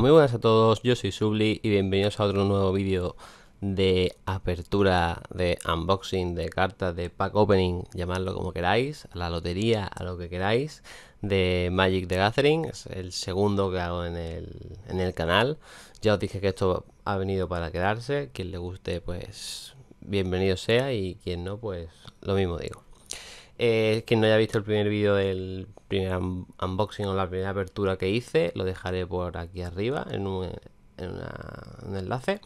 muy buenas a todos, yo soy Subli y bienvenidos a otro nuevo vídeo de apertura de unboxing de cartas de pack opening, llamadlo como queráis, a la lotería, a lo que queráis, de Magic the Gathering, es el segundo que hago en el, en el canal. Ya os dije que esto ha venido para quedarse, quien le guste pues bienvenido sea y quien no pues lo mismo digo. Eh, quien no haya visto el primer vídeo del primer unboxing o la primera apertura que hice, lo dejaré por aquí arriba en un, enlace.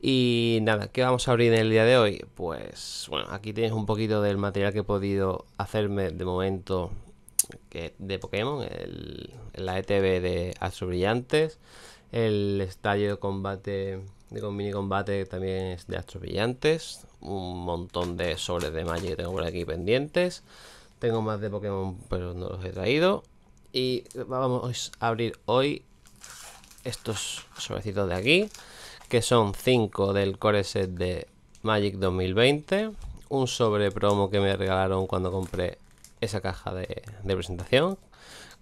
Y nada, ¿qué vamos a abrir en el día de hoy? Pues bueno, aquí tienes un poquito del material que he podido hacerme de momento de Pokémon, el, la ETB de Astro Brillantes, el estadio de combate, de mini combate también es de Astro Brillantes, un montón de sobres de Magic que tengo por aquí pendientes. Tengo más de Pokémon, pero no los he traído. Y vamos a abrir hoy estos sobrecitos de aquí, que son 5 del core set de Magic 2020. Un sobre promo que me regalaron cuando compré esa caja de, presentación,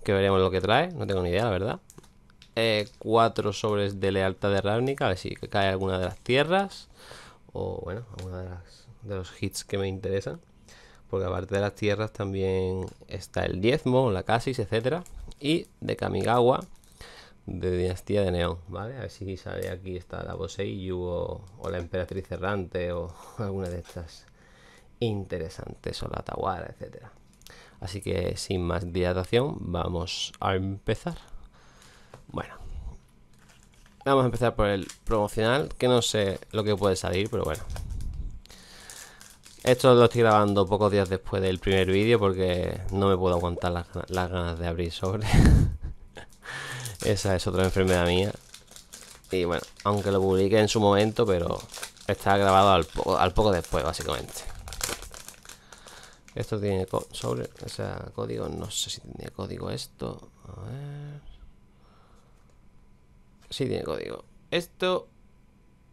que veremos lo que trae, no tengo ni idea, la verdad. Eh, cuatro sobres de lealtad de Ravnica, a ver si cae alguna de las tierras o bueno, a de, los hits que me interesan. Porque aparte de las tierras también está el diezmo, la casis, etcétera. Y de Kamigawa, de Dinastía de Neón, ¿vale? A ver si sale aquí está la y o, o la Emperatriz Errante o alguna de estas interesantes o la Tawara, etcétera. Así que sin más dilatación, vamos a empezar. Bueno, Vamos a empezar por el promocional, que no sé lo que puede salir, pero bueno. Esto lo estoy grabando pocos días después del primer vídeo porque no me puedo aguantar las, ganas de abrir sobre. Esa es otra enfermedad mía. Y bueno, aunque lo publique en su momento, pero está grabado al, poco, después, básicamente. Esto tiene sobre, o sea, código, no sé si tiene código esto. A ver. Sí tiene código. Esto...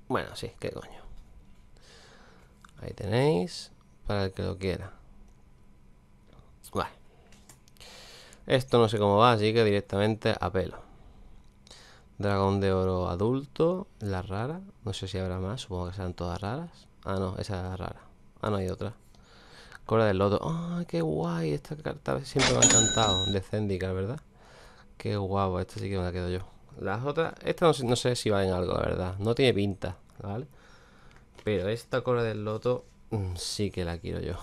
Bueno, sí, qué coño. Ahí tenéis para el que lo quiera. Vale. Esto no sé cómo va, así que directamente a pelo. Dragón de oro adulto, la rara. No sé si habrá más, supongo que serán todas raras. Ah, no, esa es la rara. Ah, no, hay otra. Cola del loto. ¡Ah, qué guay! Esta carta siempre me ha encantado. De ¿verdad? Qué guapo, esta sí que me la quedo yo. Las otras, esta no, sé si en algo, la verdad. No tiene pinta, ¿vale? Pero esta cola del loto mm, sí que la quiero yo.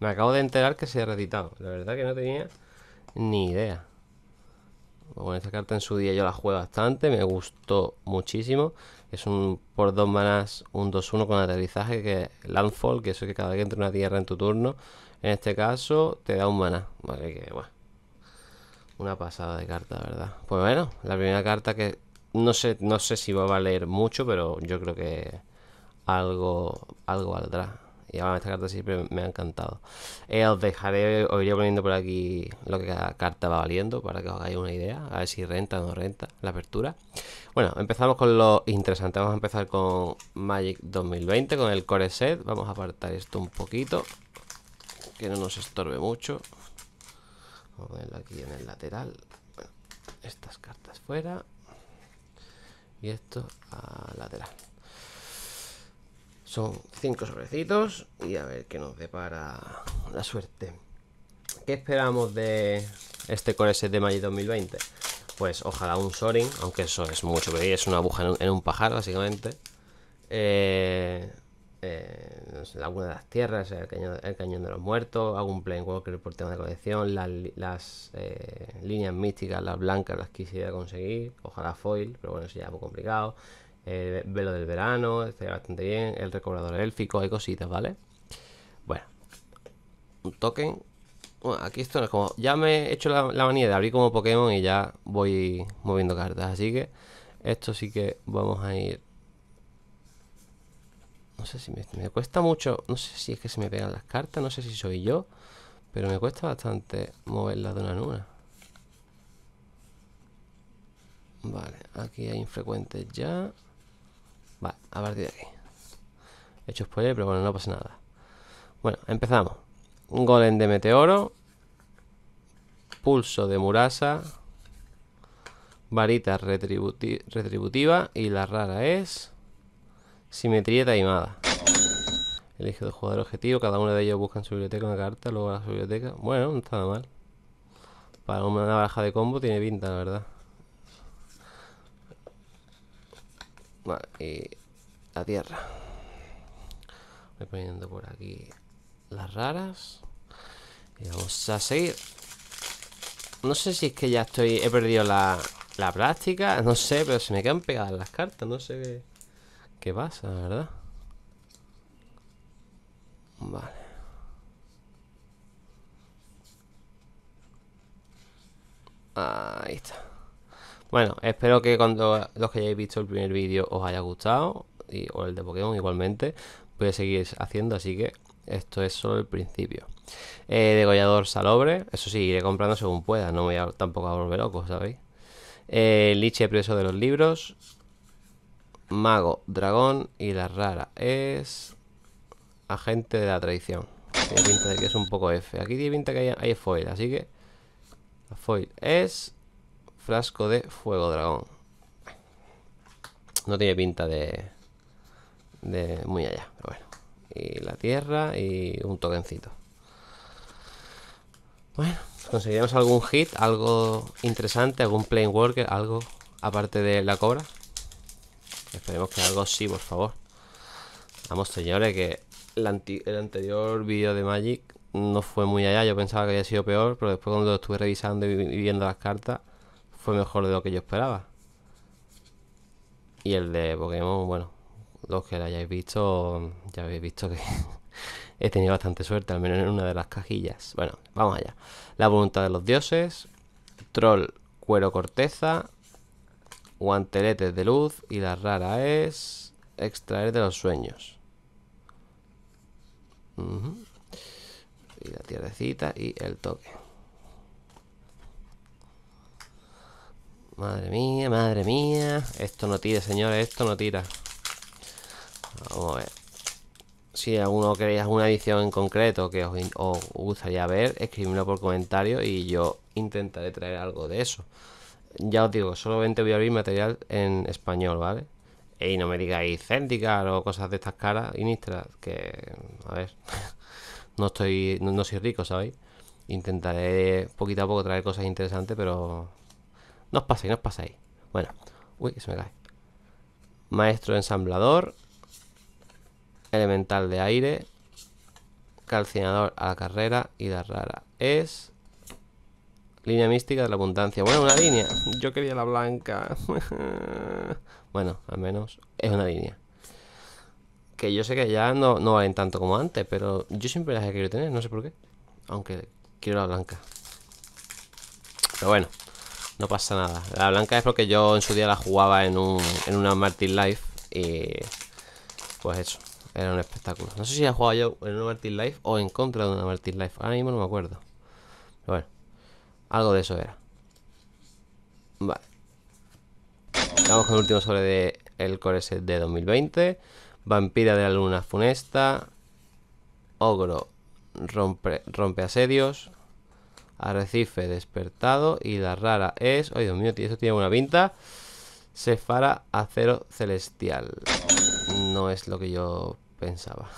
Me acabo de enterar que se ha recitado, La verdad que no tenía ni idea. Bueno, esta carta en su día yo la jugué bastante, me gustó muchísimo. Es un por dos manás, un 2-1 con aterrizaje, que es landfall, que eso es que cada vez que entra una tierra en tu turno, en este caso te da un maná. Vale, que bueno. Una pasada de carta, ¿verdad? Pues bueno, la primera carta que no sé, no sé si va a valer mucho, pero yo creo que algo, algo valdrá. Y además esta carta siempre me ha encantado. Eh, os dejaré, os iré poniendo por aquí lo que cada carta va valiendo para que os hagáis una idea, a ver si renta o no renta la apertura. Bueno, empezamos con lo interesante. Vamos a empezar con Magic 2020, con el core set. Vamos a apartar esto un poquito, que no nos estorbe mucho. Vamos a aquí en el lateral. estas cartas fuera. Y esto a lateral. Son cinco sobrecitos y a ver qué nos depara la suerte. ¿Qué esperamos de este con ese de mayo 2020? Pues ojalá un soaring aunque eso es mucho pedir, es una aguja en un, en pajar básicamente. Eh, eh, no de las Tierras, el cañón, de los Muertos, Algún un walker por tema de colección, las, eh, líneas místicas, las blancas las quisiera conseguir, ojalá foil, pero bueno, sería ya muy complicado. velo del verano, estaría bastante bien, el recobrador élfico, hay cositas, ¿vale? Bueno, un token. Bueno, aquí esto es como... Ya me he hecho la manía de abrir como Pokémon y ya voy moviendo cartas, así que esto sí que vamos a ir no sé si me, me cuesta mucho. No sé si es que se me pegan las cartas. No sé si soy yo. Pero me cuesta bastante moverlas de una en una. Vale, aquí hay infrecuentes ya. Vale, a partir de aquí. He hecho spoiler, pero bueno, no pasa nada. Bueno, empezamos. golem de meteoro. Pulso de Murasa. Varita retributiva. Y la rara es... Simetría taimada. Elige el jugador objetivo, cada uno de ellos busca en su biblioteca una carta, luego a la biblioteca. Bueno, no está mal. Para una baraja de combo tiene pinta, la verdad. Vale, y la tierra. Voy poniendo por aquí las raras. Y vamos a seguir. No sé si es que ya estoy. He perdido la, la práctica. No sé, pero se me quedan pegadas las cartas. No sé qué qué pasa, ¿verdad? Vale. Ahí está. Bueno, espero que cuando los que hayáis visto el primer vídeo os haya gustado. Y, o el de Pokémon igualmente. Voy seguir haciendo, así que esto es solo el principio. Eh, degollador salobre. Eso sí, iré comprando según pueda. No me voy tampoco a volver loco, ¿sabéis? Eh, liche preso de los libros. Mago, dragón y la rara es... Agente de la traición. Tiene pinta de que es un poco F. Aquí tiene pinta que hay, hay foil, así que... La foil es... Frasco de fuego dragón. No tiene pinta de... De muy allá, pero bueno. Y la tierra y un tokencito. Bueno, pues conseguiremos algún hit, algo interesante, algún plane worker, algo aparte de la cobra. Esperemos que algo sí, por favor. Vamos, señores, que el, el anterior vídeo de Magic no fue muy allá. Yo pensaba que había sido peor, pero después cuando lo estuve revisando y viendo las cartas, fue mejor de lo que yo esperaba. Y el de Pokémon, bueno, los que lo hayáis visto, ya habéis visto que he tenido bastante suerte, al menos en una de las cajillas. Bueno, vamos allá. La voluntad de los dioses, troll cuero corteza, Guanteletes de luz y la rara es extraer de los sueños. Y la tierrecita y el toque. Madre mía, madre mía. Esto no tira, señores, esto no tira. Vamos a ver. Si alguno queréis alguna edición en concreto que os, gustaría ver, escribidlo por comentario y yo intentaré traer algo de eso ya os digo, solamente voy a abrir material en español, ¿vale? Y no me digáis Zendikar o cosas de estas caras Inistra, que, a ver, no estoy, no, soy rico, ¿sabéis? Intentaré poquito a poco traer cosas interesantes, pero no os paséis, no os paséis. Bueno, uy, se me cae. Maestro ensamblador, elemental de aire, calcinador a la carrera y la rara es Línea mística de la abundancia. Bueno, una línea. Yo quería la blanca. bueno, al menos es una línea. Que yo sé que ya no, no valen tanto como antes, pero yo siempre las he querido tener, no sé por qué. Aunque quiero la blanca. Pero bueno, no pasa nada. La blanca es porque yo en su día la jugaba en, un, en una Martin Life y pues eso, era un espectáculo. No sé si la jugado yo en una Martin Life o en contra de una Martin Life. Ahora mismo no me acuerdo. Pero bueno. Algo de eso era. Vale. Vamos con el último sobre de el core set de 2020. Vampira de la luna funesta. Ogro rompe, rompe asedios. Arrecife despertado. Y la rara es. Ay, Dios mío, eso tiene buena pinta. Sefara acero celestial. No es lo que yo pensaba.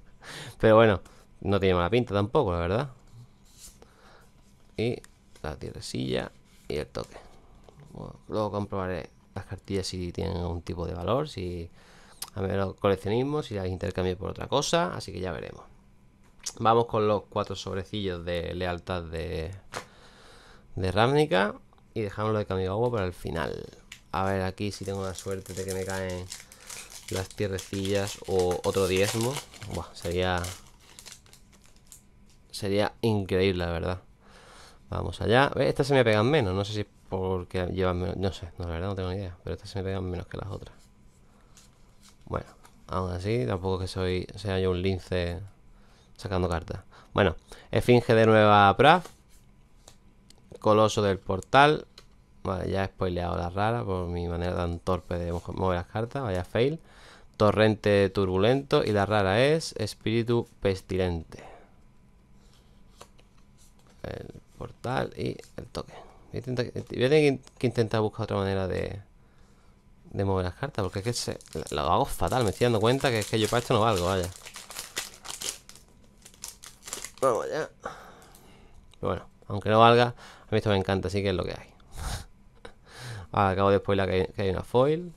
Pero bueno, no tiene mala pinta tampoco, la verdad. Y la tierrecilla y el toque. luego comprobaré las cartillas si tienen algún tipo de valor, si a los coleccionismo, si las intercambio por otra cosa, así que ya veremos. Vamos con los cuatro sobrecillos de lealtad de, de Ravnica y dejamos lo de cambio agua para el final. A ver aquí si tengo la suerte de que me caen las tierrecillas o otro diezmo. sería... Sería increíble, la verdad. Vamos allá. Estas se me pegan menos. No sé si porque llevan menos. No sé, no, la verdad no tengo ni idea. Pero estas se me pegan menos que las otras. Bueno, aún así, tampoco que soy, sea yo un lince sacando cartas. Bueno, Esfinge de nueva Praf. Coloso del portal. Vale, ya he spoileado la rara por mi manera tan torpe de mover las cartas. Vaya fail. Torrente turbulento. Y la rara es Espíritu pestilente. y el toque. Voy a, tener que intentar buscar otra manera de, de mover las cartas, porque es que lo hago fatal. Me estoy dando cuenta que es que yo para esto no valgo, vaya. Vamos allá. bueno, aunque no valga, a mí esto me encanta, así que es lo que hay. acabo de spoiler que hay, una foil.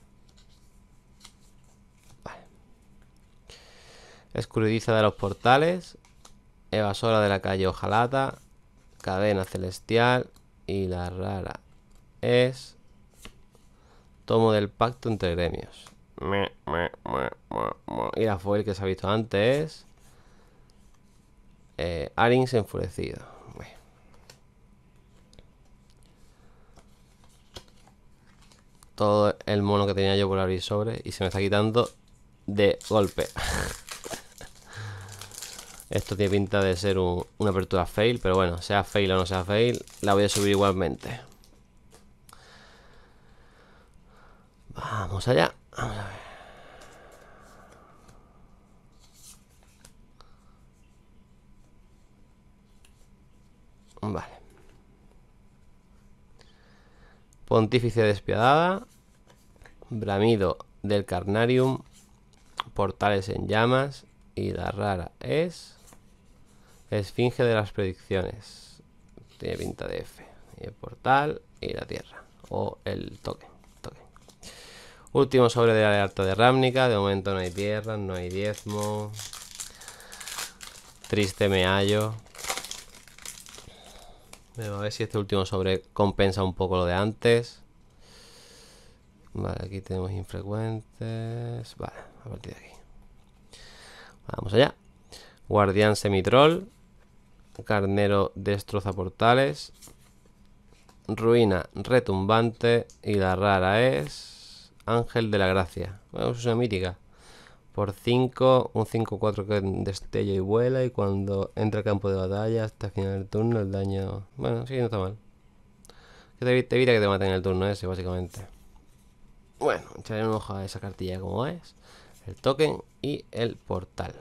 Vale. Escurridiza de los portales. Evasora de la calle Ojalata cadena celestial y la rara es tomo del pacto entre gremios. Y la foil que se ha visto antes es eh, Arins enfurecido. Todo el mono que tenía yo por abrir sobre y se me está quitando de golpe. Esto tiene pinta de ser una apertura fail, pero bueno, sea fail o no sea fail, la voy a subir igualmente. Vamos allá. Vamos a ver. Vale. Pontífice despiadada. Bramido del Carnarium. Portales en llamas. Y la rara es... Esfinge de las predicciones. Tiene pinta de F. Y el portal y la tierra. O el toque. Último sobre de la alta de Rámnica. De momento no hay tierra, no hay diezmo. Triste me hallo. a ver si este último sobre compensa un poco lo de antes. Vale, aquí tenemos infrecuentes. Vale, a partir de aquí. Vamos allá. Guardián Semitrol. Carnero destroza portales. Ruina retumbante. Y la rara es. Ángel de la Gracia. es una mítica. Por 5, un 5-4 que destella y vuela. Y cuando entra al campo de batalla hasta el final del turno, el daño. Bueno, sí, no está mal. Que te evita que te maten en el turno ese, básicamente. Bueno, echaré un ojo a esa cartilla como es. El token y el portal.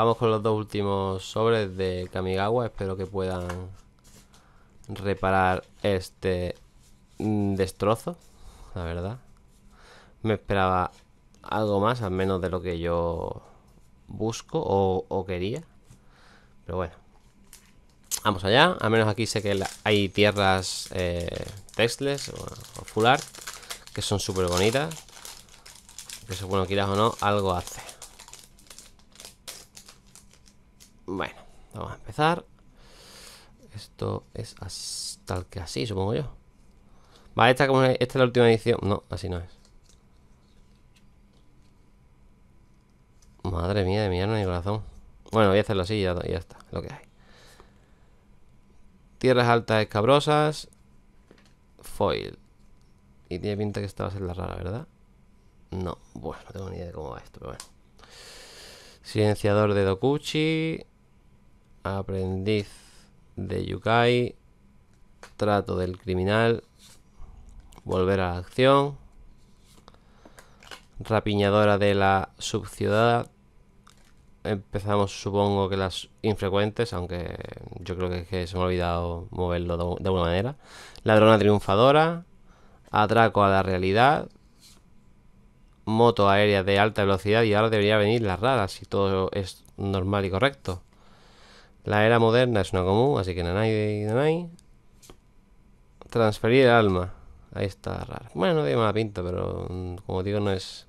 Vamos con los dos últimos sobres de Kamigawa. Espero que puedan reparar este mm, destrozo, la verdad. Me esperaba algo más, al menos de lo que yo busco o, quería. Pero bueno. Vamos allá. Al menos aquí sé que hay tierras eh, o, que son súper bonitas. Que eso, bueno, quieras o no, algo hace. Bueno, vamos a empezar. Esto es hasta tal que así, supongo yo. Va, esta, es, esta es la última edición. No, así no es. Madre mía, de mi alma y corazón. Bueno, voy a hacerlo así y ya, ya está, lo que hay. Tierras altas escabrosas. Foil. Y tiene pinta que esta va a ser la rara, ¿verdad? No, bueno, no tengo ni idea de cómo va esto, pero bueno. Silenciador de Dokuchi. Aprendiz de Yukai. Trato del criminal. Volver a la acción. Rapiñadora de la subciudad. Empezamos, supongo que las infrecuentes, aunque yo creo que, se me ha olvidado moverlo de, alguna manera. Ladrona triunfadora. Atraco a la realidad. Moto aérea de alta velocidad. Y ahora debería venir las raras, si todo es normal y correcto. La era moderna es una común, así que nanay de nanay. Transferir el alma. Ahí está raro. Bueno, no tiene mala pinta, pero mm, como digo, no es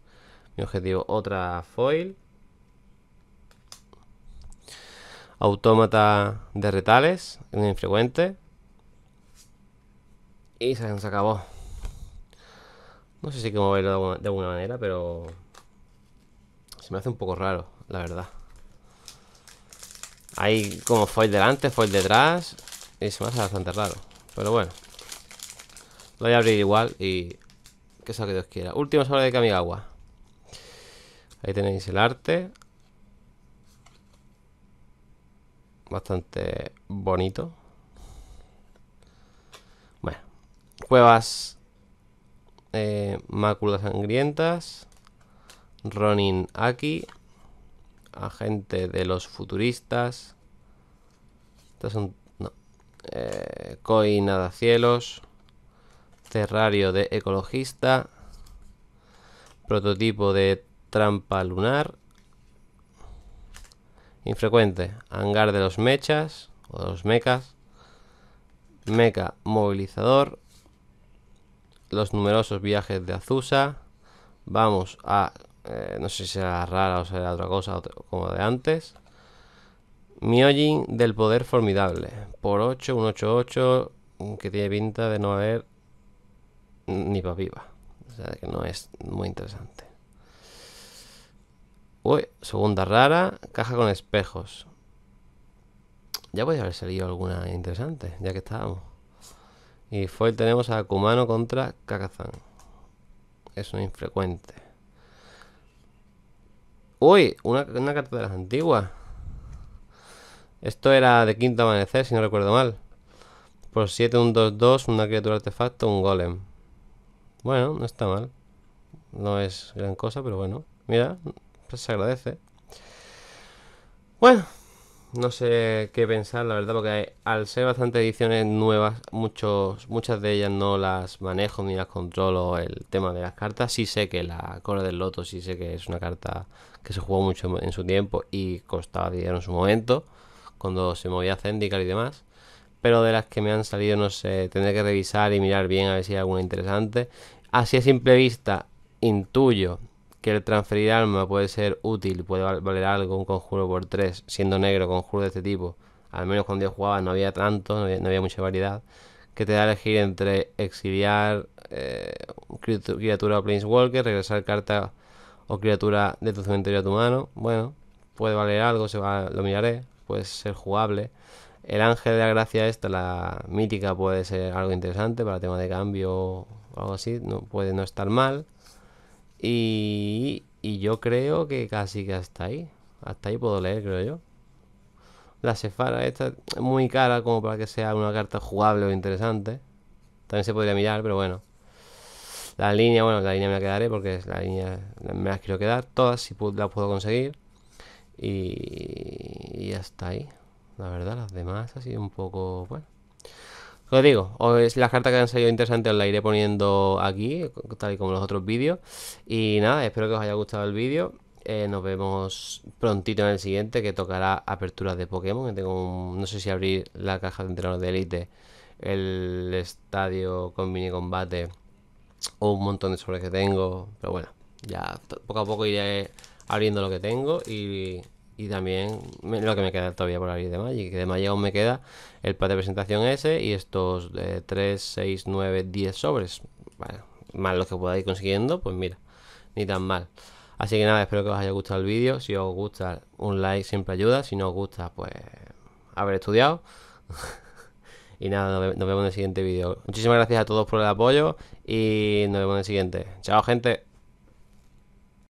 mi objetivo. Otra foil. Autómata de retales, un infrecuente. Y se acabó. No sé si cómo verlo de alguna manera, pero se me hace un poco raro, la verdad. Hay como foil delante, foil detrás Y se me hace bastante raro Pero bueno Lo voy a abrir igual y... Que sea que Dios quiera Última sobre de Kamigawa Ahí tenéis el arte Bastante bonito Bueno Cuevas eh, Máculas sangrientas Ronin aquí. Agente de los futuristas. Estas son... No. Eh, Cielos. Terrario de ecologista. Prototipo de trampa lunar. Infrecuente. Hangar de los mechas. O de los mecas. Meca movilizador. Los numerosos viajes de Azusa. Vamos a eh, no sé si será rara o será otra cosa como de antes. Miojin del poder formidable. Por 8, un mm, que tiene pinta de no haber ni para viva. O sea que no es muy interesante. Uy, segunda rara, caja con espejos. Ya podría haber salido alguna interesante, ya que estábamos. Y fue tenemos a Kumano contra Kakazan. Es una infrecuente. Uy, una, carta de las antiguas. Esto era de quinto amanecer, si no recuerdo mal. Por 7, un 2-2, una criatura artefacto, un golem. Bueno, no está mal. No es gran cosa, pero bueno. Mira, pues se agradece. Bueno no sé qué pensar, la verdad, porque al ser bastantes ediciones nuevas, muchos, muchas de ellas no las manejo ni las controlo el tema de las cartas. Sí sé que la Cora del Loto, sí sé que es una carta que se jugó mucho en su tiempo y costaba dinero en su momento, cuando se movía Zendikar y demás. Pero de las que me han salido, no sé, tendré que revisar y mirar bien a ver si hay alguna interesante. Así a simple vista, intuyo que el transferir alma puede ser útil, puede valer algo, un conjuro por tres, siendo negro, conjuro de este tipo. Al menos cuando yo jugaba no había tanto, no había, mucha variedad, que te da a elegir entre exiliar eh, criatura o planeswalker, regresar carta o criatura de tu cementerio a tu mano. Bueno, puede valer algo, lo miraré, puede ser jugable. El ángel de la gracia esta, la mítica, puede ser algo interesante para tema de cambio o algo así, no, puede no estar mal. Y, yo creo que casi que hasta ahí. Hasta ahí puedo leer, creo yo. La Sefara esta es muy cara como para que sea una carta jugable o interesante. También se podría mirar, pero bueno. La línea, bueno, la línea me la quedaré porque es la línea me las quiero quedar todas si la puedo conseguir. Y, y hasta ahí. La verdad, las demás ha sido un poco. Bueno. Os digo, os, las cartas que han salido interesantes os las iré poniendo aquí, tal y como los otros vídeos. Y nada, espero que os haya gustado el vídeo. Eh, nos vemos prontito en el siguiente que tocará aperturas de Pokémon. tengo no sé si abrir la caja de entrenadores de élite, el estadio con mini combate o un montón de sobres que tengo. Pero bueno, ya poco a poco iré abriendo lo que tengo y y también lo que me queda todavía por abrir de Y que de Magic aún me queda el pack de presentación ese y estos de 3, 6, 9, 10 sobres. Bueno, más los que pueda ir consiguiendo, pues mira, ni tan mal. Así que nada, espero que os haya gustado el vídeo. Si os gusta, un like siempre ayuda. Si no os gusta, pues haber estudiado. y nada, nos vemos en el siguiente vídeo. Muchísimas gracias a todos por el apoyo y nos vemos en el siguiente. Chao, gente.